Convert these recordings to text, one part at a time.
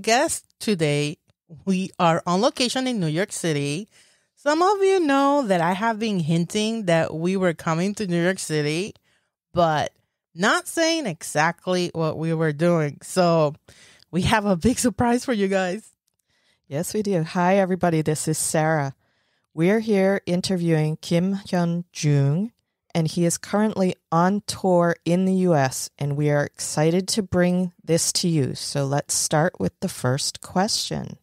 guest today. We are on location in New York City. Some of you know that I have been hinting that we were coming to New York City, but not saying exactly what we were doing. So we have a big surprise for you guys. Yes, we do. Hi, everybody. This is Sarah. We're here interviewing Kim Hyun Jung and he is currently on tour in the US, and we are excited to bring this to you. So let's start with the first question.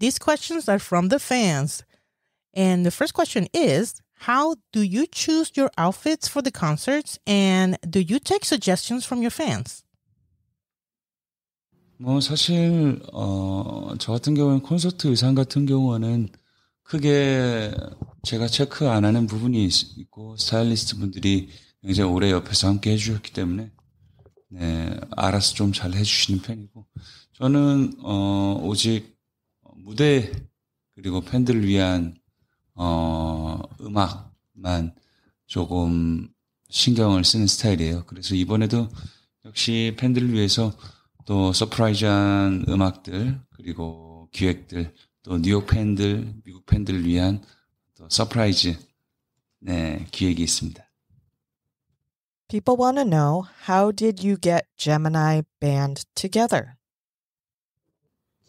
These questions are from the fans. And the first question is How do you choose your outfits for the concerts, and do you take suggestions from your fans? 뭐 사실 어, 저 같은 경우에는 콘서트 의상 같은 경우는 크게 제가 체크 안 하는 부분이 있고 스타일리스트 분들이 굉장히 오래 옆에서 함께 해주셨기 때문에 네, 알아서 좀 잘 해주시는 편이고 저는 어, 오직 무대 그리고 팬들을 위한 어, 음악만 조금 신경을 쓰는 스타일이에요. 그래서 이번에도 역시 팬들을 위해서 또 서프라이즈한 음악들 그리고 기획들 또 뉴욕 팬들, 미국 팬들을 위한 또 서프라이즈 네, 기획이 있습니다. People want to know how did you get Gemini Band together?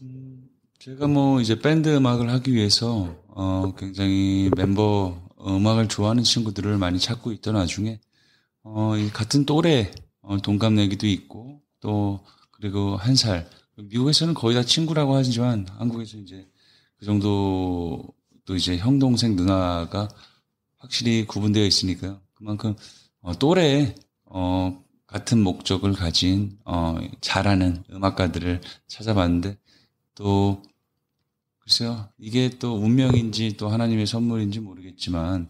음, 제가 뭐 이제 밴드 음악을 하기 위해서 어, 굉장히 멤버 음악을 좋아하는 친구들을 많이 찾고 있던 와중에 어, 같은 또래 어, 동갑내기도 있고 또 그리고 한살 미국에서는 거의 다 친구라고 하지만 한국에서 이제 그 정도 또 이제 형 동생 누나가 확실히 구분되어 있으니까요. 그만큼 어, 또래 어, 같은 목적을 가진 어, 잘하는 음악가들을 찾아봤는데 또 글쎄요 이게 또 운명인지 또 하나님의 선물인지 모르겠지만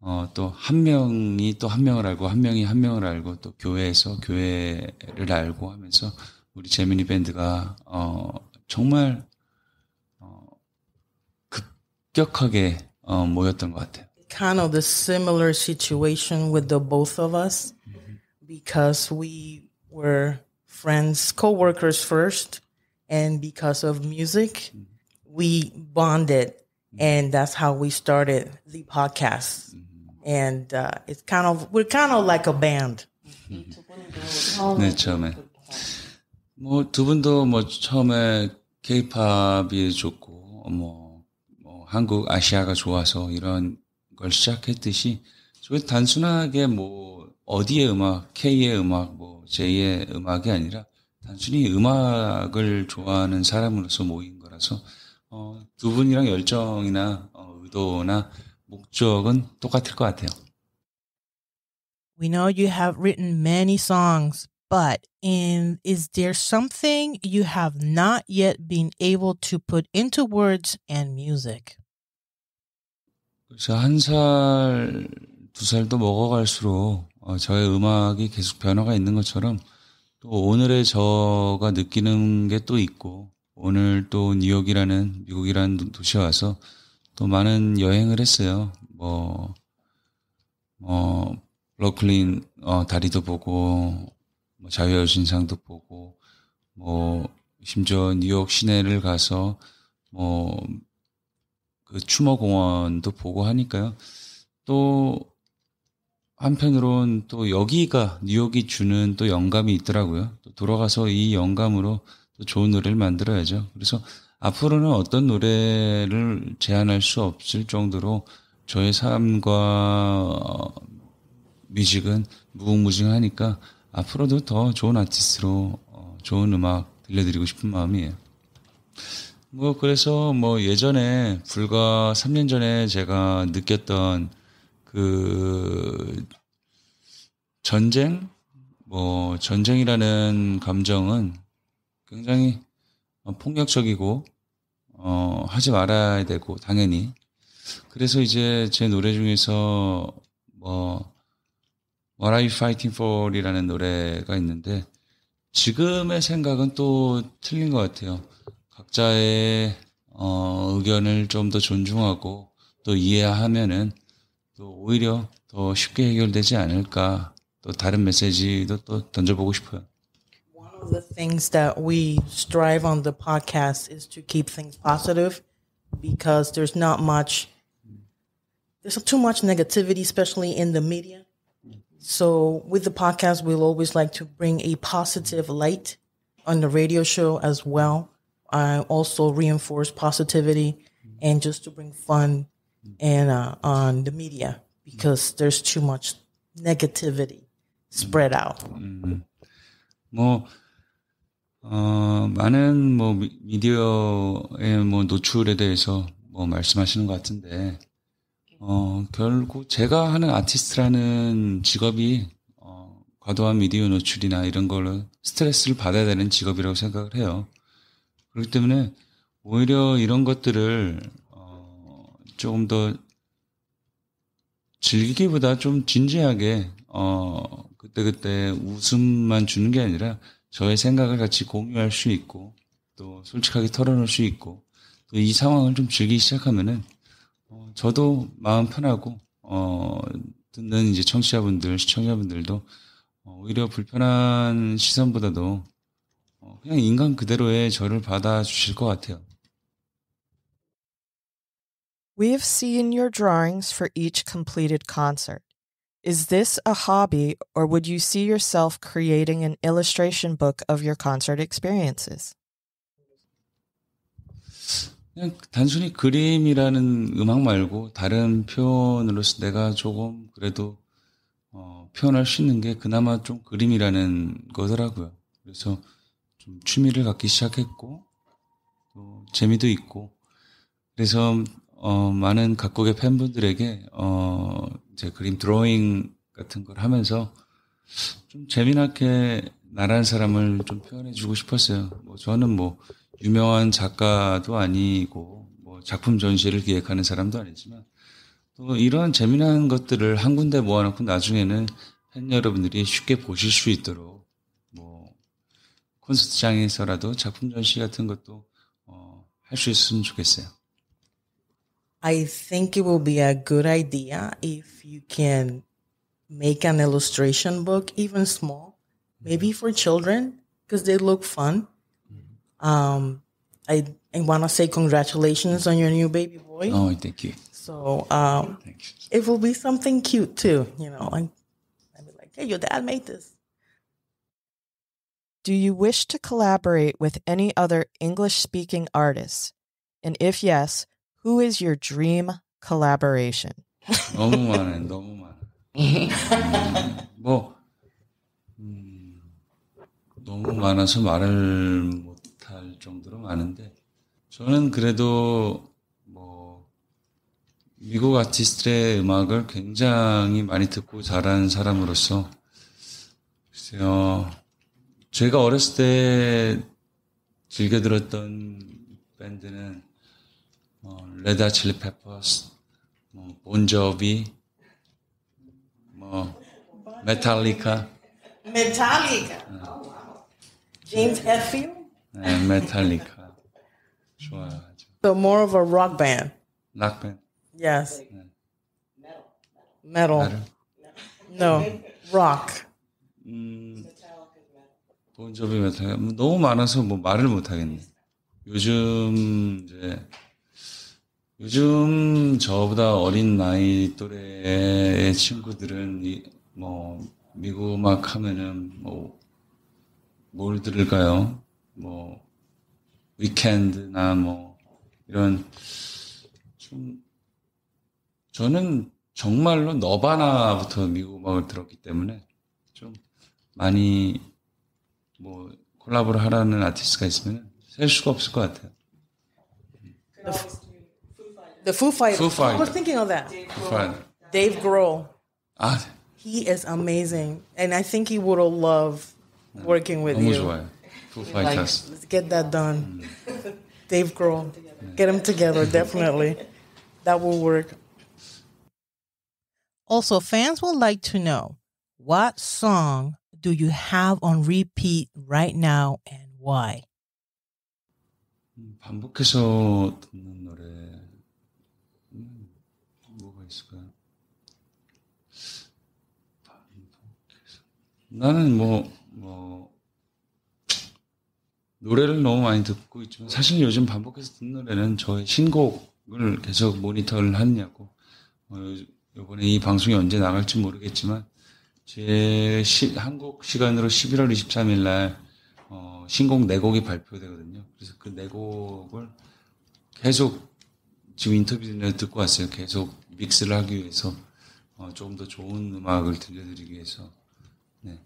어, 또 한 명이 또 한 명을 알고 한 명이 한 명을 알고 또 교회에서 교회를 알고 하면서 우리 재민이 밴드가 어, 정말 급격하게 어, 모였던 것 같아요. Kind of the similar situation with the both of us because we were friends, co-workers first, and because of music, we bonded, and that's how we started the podcast. And uh, it's kind of we're kind of like a band. 네 처음에 뭐 두 분도 뭐 처음에 K-팝이 좋고 뭐 한국 아시아가 좋아서 이런 걸 시작했듯이 저희 단순하게 뭐 어디의 음악, K의 음악, 뭐 J의 음악이 아니라 단순히 음악을 좋아하는 사람으로서 모인 거라서 어, 두 분이랑 열정이나 어, 의도나 목적은 똑같을 것 같아요. We know you have written many songs, but in, is there something you have not yet been able to put into words and music? 그래서 한 살, 두 살도 먹어갈수록 어, 저의 음악이 계속 변화가 있는 것처럼 또 오늘의 저가 느끼는 게 또 있고 오늘 또 뉴욕이라는 미국이라는 도시에 와서 또 많은 여행을 했어요. 뭐, 어, 뭐, 브클린 어, 다리도 보고 뭐 자유의 여신상도 보고 뭐 심지어 뉴욕 시내를 가서 뭐그 추모 공원도 보고 하니까요. 또 한편으론 또 여기가 뉴욕이 주는 또 영감이 있더라고요. 또 돌아가서 이 영감으로 또 좋은 노래를 만들어야죠. 그래서 앞으로는 어떤 노래를 제안할 수 없을 정도로 저의 삶과 어, 뮤직은 무궁무진하니까 앞으로도 더 좋은 아티스트로 어, 좋은 음악 들려드리고 싶은 마음이에요. 뭐 그래서 뭐 예전에 불과 3년 전에 제가 느꼈던 그 전쟁 뭐 전쟁이라는 감정은 굉장히 폭력적이고 어 하지 말아야 되고 당연히 그래서 이제 제 노래 중에서 뭐 What Are You Fighting For 이라는 노래가 있는데 지금의 생각은 또 틀린 것 같아요. 각자의 어, 의견을 좀 더 존중하고 또 이해하면은 또 오히려 더 쉽게 해결되지 않을까 또 다른 메시지도 또 던져보고 싶어요. One of the things that we strive on the podcast is to keep things positive because there's not much there's too much negativity especially in the media. So with the podcast we'll always like to bring a positive light on the radio show as well. I also reinforce positivity and just to bring fun and uh, on the media because there's too much negativity spread out. 뭐 어, 많은 뭐 미디어의 뭐 노출에 대해서 뭐 말씀하시는 것 같은데 어, 결국 제가 하는 아티스트라는 직업이 어, 과도한 미디어 노출이나 이런 걸 스트레스를 받아야 되는 직업이라고 생각을 해요. 그렇기 때문에 오히려 이런 것들을 어, 조금 더 즐기기보다 좀 진지하게 어, 그때그때 웃음만 주는 게 아니라 저의 생각을 같이 공유할 수 있고 또 솔직하게 털어놓을 수 있고 또 이 상황을 좀 즐기기 시작하면은 어, 저도 마음 편하고 어, 듣는 이제 청취자분들 시청자분들도 어, 오히려 불편한 시선보다도 그냥 인간 그대로의 저를 받아 주실 것 같아요. We have seen your drawings for each completed concert. Is this a hobby, or would you see yourself creating an illustration book of your concert experiences? 그냥 단순히 그림이라는 음악 말고 다른 표현으로서 내가 조금 그래도 어, 표현할 수 있는 게 그나마 좀 그림이라는 거더라고요. 그래서 좀 취미를 갖기 시작했고 또 재미도 있고 그래서 어, 많은 각국의 팬분들에게 어, 이제 그림 드로잉 같은 걸 하면서 좀 재미나게 나란 사람을 좀 표현해주고 싶었어요. 뭐 저는 뭐 유명한 작가도 아니고 뭐 작품 전시를 기획하는 사람도 아니지만 또 이러한 재미난 것들을 한 군데 모아놓고 나중에는 팬 여러분들이 쉽게 보실 수 있도록 콘서트장에서라도 작품 전시 같은 것도 어, 있으면 좋겠어요. I think it will be a good idea if you can make an illustration book, even small, maybe for children, because they look fun. Mm-hmm. Um, I, I want to say congratulations on your new baby boy. Oh, thank you. So um, it will be something cute too, you know. and i be like, hey, your dad made this. Do you wish to collaborate with any other English speaking artists? And if yes, who is your dream collaboration? 너무 많아요. 너무 많아. 음, 뭐 음, 너무 많아서 말을 못할 정도로 많은데 저는 그래도 뭐 미국 아티스트의 음악을 굉장히 많이 듣고 자란 사람으로서 글쎄요. 제가 어렸을 때 즐겨 들었던 밴드는 뭐 레다 칠리 페퍼스, 뭐 본조비, 뭐 메탈리카. 메탈리카. 제임스 hetfield. 네, 메탈리카. 좋아하죠. So more of a rock band. Rock band. Yes. 네. Metal. Metal. No. Rock. 음, 본점이 몇 학년? 너무 많아서 뭐 말을 못 하겠네. 요즘 이제 요즘 저보다 어린 나이 또래의 친구들은 뭐 미국 음악 하면은 뭐 뭘 들을까요? 뭐 위켄드나 뭐 이런 좀 저는 정말로 너바나부터 미국 음악을 들었기 때문에 좀 많이 뭐 콜라보를 하라는 아티스트가 있으면 셀 수가 없을 것 같아요. The Foo Fighters. Foo Fighters. I was thinking of that. Dave Grohl. Dave ah. Grohl. 아, He is amazing, and I think he would love working with 너무 you. 좋아요. Foo Fighters. Let's get that done. Dave Grohl. Get them together, definitely. that will work. Also, fans would like to know what song do you have on repeat right now and why? 음, 반복해서 듣는 노래 뭐가 있을까요? 나는 뭐, 뭐 노래를 너무 많이 듣고 있지만 사실 요즘 반복해서 듣는 노래는 저의 신곡을 계속 모니터를 하느냐고 어, 이번에 이 방송이 언제 나갈지 모르겠지만 제 시, 한국 시간으로 11월 23일 날 어, 신곡 4곡이 발표되거든요. 그래서 그4곡을 계속 지금 인터뷰를 듣고 왔어요. 계속 믹스를 하기 위해서 어, 조금 더 좋은 음악을 들려드리기 위해서. 네.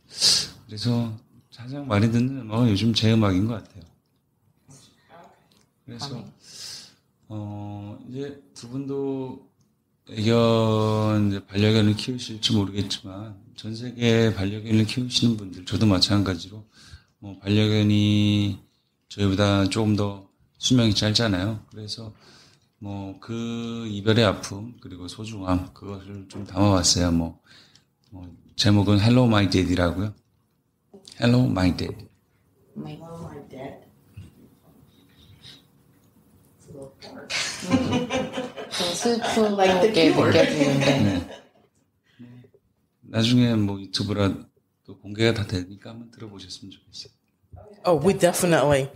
그래서 가장 많이 듣는 음악은 요즘 제 음악인 것 같아요. 그래서 어, 이제 두 분도 애견 반려견을 키우실지 모르겠지만 전 세계 반려견을 키우시는 분들, 저도 마찬가지로 뭐 반려견이 저희보다 조금 더 수명이 짧잖아요. 그래서 뭐 그 이별의 아픔 그리고 소중함 그것을 좀 담아왔어요. 뭐, 뭐 제목은 Hello My Dad이라고요. Hello My Dad. My My Dad. 슬프게 느껴지는데. 네. 나중에 뭐 유튜브라 또 공개가 다 되니까 한번 들어보셨으면 좋겠어요. Oh, we definitely,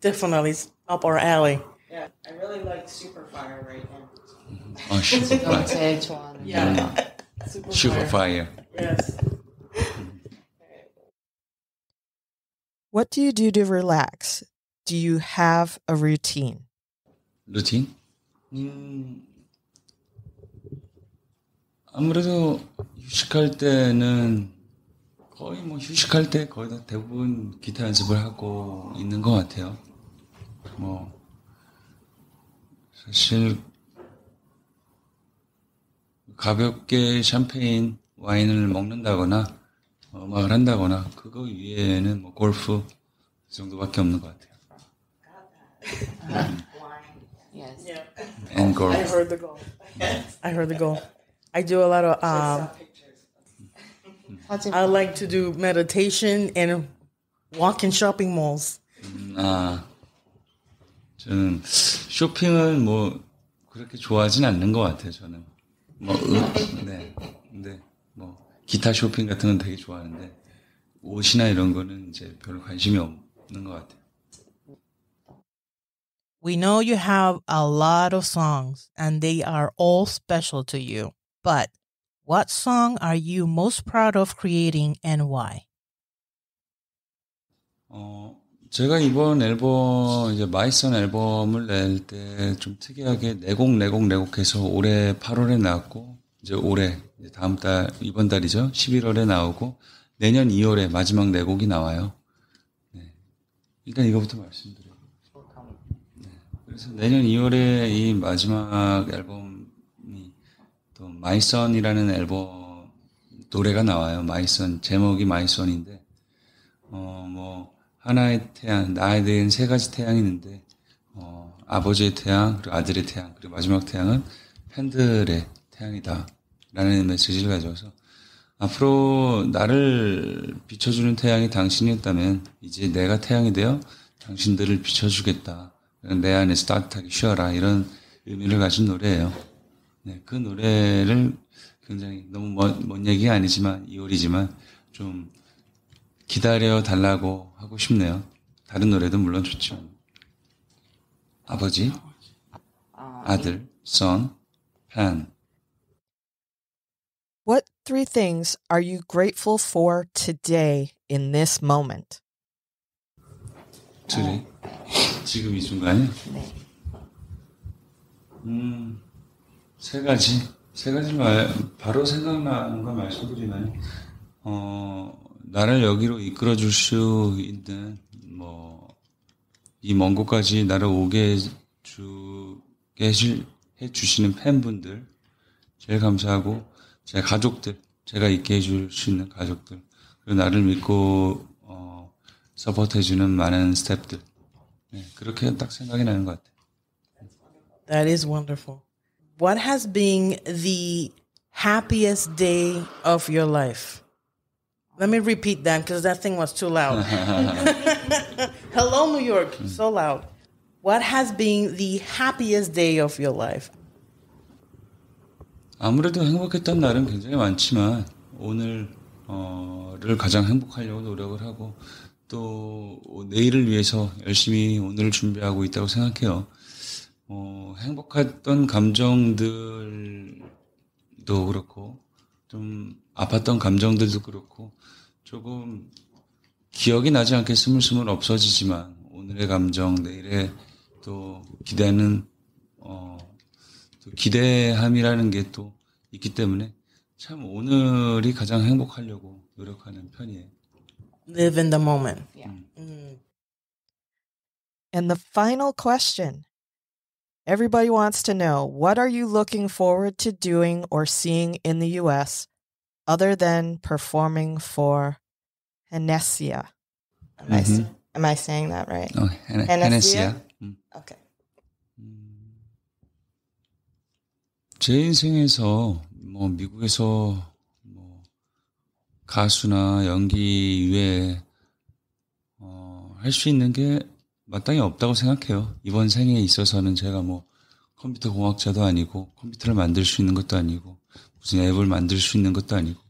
definitely up our alley. Yeah, I really like Superfire right now. Oh, Superfire. yeah. yeah. Super Fire. Yes. What do you do to relax? Do you have a routine? Routine? Mm, 아무래도 휴식할 때는 거의 뭐 휴식할 때 거의 다 대부분 기타 연습을 하고 있는 것 같아요. 뭐 사실 가볍게 샴페인 와인을 먹는다거나 음악을 어, 한다거나 그거 위에는 뭐 골프 정도밖에 없는 것 같아요. And golf. I heard the g o l I heard the g o l I do a lot of. Um, I like to do meditation and walk in shopping malls. 음, 아, 저는 쇼핑은 뭐 그렇게 좋아하진 않는 것 같아요. 저는 뭐 네, 근데 뭐 기타 쇼핑 같은 건 되게 좋아하는데 옷이나 이런 거는 이제 별로 관심이 없는 것 같아요. We know you have a lot of songs and they are all special to you. But what song are you most proud of creating and why? 어, 제가 이번 앨범 이제 마이선 앨범을 낼 때 좀 특이하게 내곡 내곡 내곡해서 올해 8월에 나왔고 이제 올해 이제 다음 달 이번 달이죠 11월에 나오고 내년 2월에 마지막 내곡이 나와요. 네. 일단 이거부터 말씀드려요. 네. 그래서 내년 2월에 이 마지막 앨범 마이선이라는 앨범 노래가 나와요. 마이선 제목이 마이선인데 어 뭐 하나의 태양 나에 대한 세 가지 태양이 있는데 어 아버지의 태양 그리고 아들의 태양 그리고 마지막 태양은 팬들의 태양이다라는 메시지를 가져서 앞으로 나를 비춰주는 태양이 당신이었다면 이제 내가 태양이 되어 당신들을 비춰주겠다. 내 안에서 따뜻하게 쉬어라 이런 의미를 가진 노래예요. 네, 그 노래를 굉장히 너무 먼, 먼 얘기가 아니지만 2월이지만 좀 기다려 달라고 하고 싶네요. 다른 노래도 물론 좋죠. 아버지, 아들, son, plan. What three things are you grateful for today in this moment? today. 지금 이 순간에? 네. 음. 세 가지 세 가지 말 바로 생각나는 거 말씀드리면 어 나를 여기로 이끌어 줄수 있는 뭐 이 먼 곳까지 나를 오게 주 계실 해 주시는 팬분들 제일 감사하고 제 가족들 제가 있게 해줄 수 있는 가족들 그리고 나를 믿고 어, 서포트해 주는 많은 스탭들 네, 그렇게 딱 생각이 나는 것 같아요. That is wonderful. what has been the happiest day of your life? Let me repeat that because that thing was too loud. Hello, New York, so loud. What has been the happiest day of your life? 아무래도 행복했던 날은 굉장히 많지만 오늘을 어, 가장 행복하려고 노력을 하고 또 내일을 위해서 열심히 오늘을 준비하고 있다고 생각해요. 어, 행복했던 감정들도 그렇고 좀 아팠던 감정들도 그렇고 조금 기억이 나지 않게 스물스물 없어지지만 오늘의 감정 내일의 또 기대는 어, 또 기대함이라는 게 또 있기 때문에 참 오늘이 가장 행복하려고 노력하는 편이에요. Live in the moment. Yeah. 음. Mm. 음. And the final question. Everybody wants to know what are you looking forward to doing or seeing in the US other than performing for Henesia? Am, mm-hmm. I, am I saying that right? Oh, Hen- Henesia. Henesia. Mm. Okay. Mm. 제 인생에서 뭐 미국에서 뭐 가수나 연기 외에 어, 할수 있는 게 마땅히 없다고 생각해요. 이번 생에 있어서는 제가 뭐 컴퓨터 공학자도 아니고 컴퓨터를 만들 수 있는 것도 아니고 무슨 앱을 만들 수 있는 것도 아니고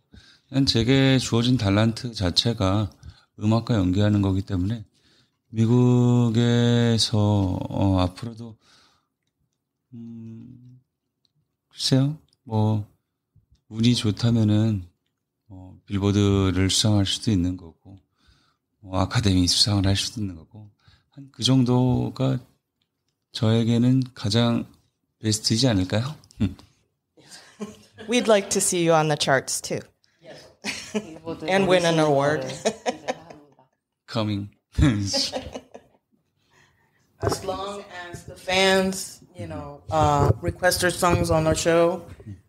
그냥 제게 주어진 달란트 자체가 음악과 연계하는 거기 때문에 미국에서 어, 앞으로도 음, 글쎄요 뭐 운이 좋다면은 어, 빌보드를 수상할 수도 있는 거고 뭐 아카데미 수상을 할 수도 있는 거고 그 정도가 저에게는 가장 베스트이지 않을까요? We'd like to see you on the charts too. And win an award. Coming. as long as the fans, you know, uh, request their songs on our show,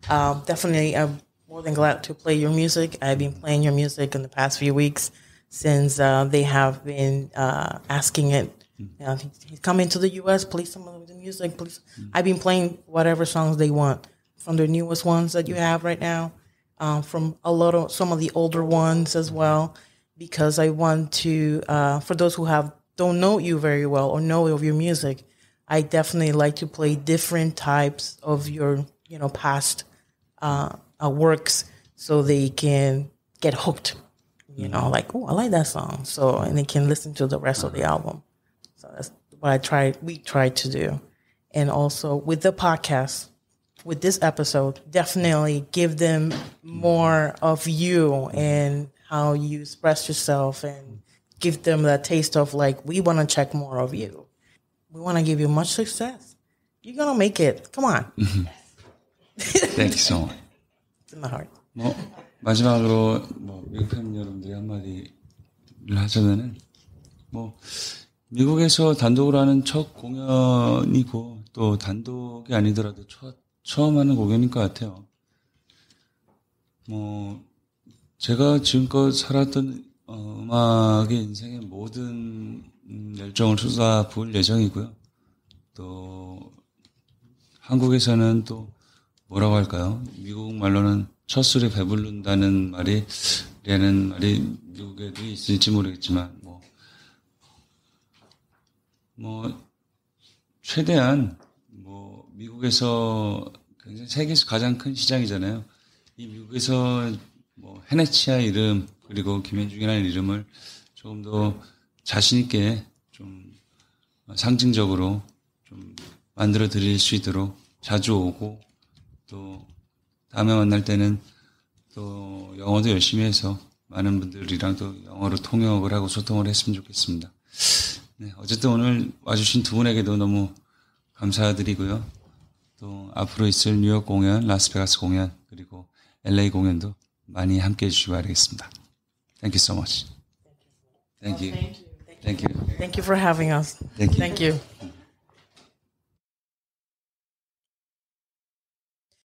uh, definitely I'm more than glad to play your music. I've been playing your music in the past few weeks since uh, they have been uh, asking it. You know, he's coming to the U.S. Please, some of the music. Please, I've been playing whatever songs they want from the newest ones that you have right now, um, from a lot of some of the older ones as well, because I want to uh, for those who have don't know you very well or know of your music, I definitely like to play different types of your you know past uh, uh, works so they can get hooked you mm-hmm. know, like, oh, I like that song. So, and they can listen to the rest of the mm-hmm. album. So that's what I try. we try to do. And also with the podcast, with this episode, definitely give them more of you mm-hmm. and how you express yourself and give them that taste of like, we want to check more of you. We want to give you much success. You're going to make it. Come on. Thank you so much. It's in my heart. Well, 마지막으로 뭐 미국 팬 여러분들이 한마디를 하자면은 뭐 미국에서 단독으로 하는 첫 공연이고 또 단독이 아니더라도 첫, 처음 하는 공연인 것 같아요. 뭐 제가 지금껏 살았던 어, 음악의 인생의 모든 열정을 쏟아부을 예정이고요. 또 한국에서는 또 뭐라고 할까요? 미국 말로는 첫 술에 배부른다는 말이 라는 말이 미국에도 있을지 모르겠지만 뭐, 뭐 최대한 뭐 미국에서 굉장히 세계에서 가장 큰 시장이잖아요. 이 미국에서 뭐 헤네치아 이름 그리고 김현중이라는 이름을 조금 더 자신 있게 좀 상징적으로 좀 만들어 드릴 수 있도록 자주 오고 또 다음에 만날 때는 또 영어도 열심히 해서 많은 분들이랑 또 영어로 통역을 하고 소통을 했으면 좋겠습니다. 네, 어쨌든 오늘 와주신 두 분에게도 너무 감사드리고요. 또 앞으로 있을 뉴욕 공연, 라스베가스 공연, 그리고 LA 공연도 많이 함께 해주시기 바라겠습니다. Thank you so much. Oh, thank you. Thank you. Thank you for having us. Thank you. Thank you.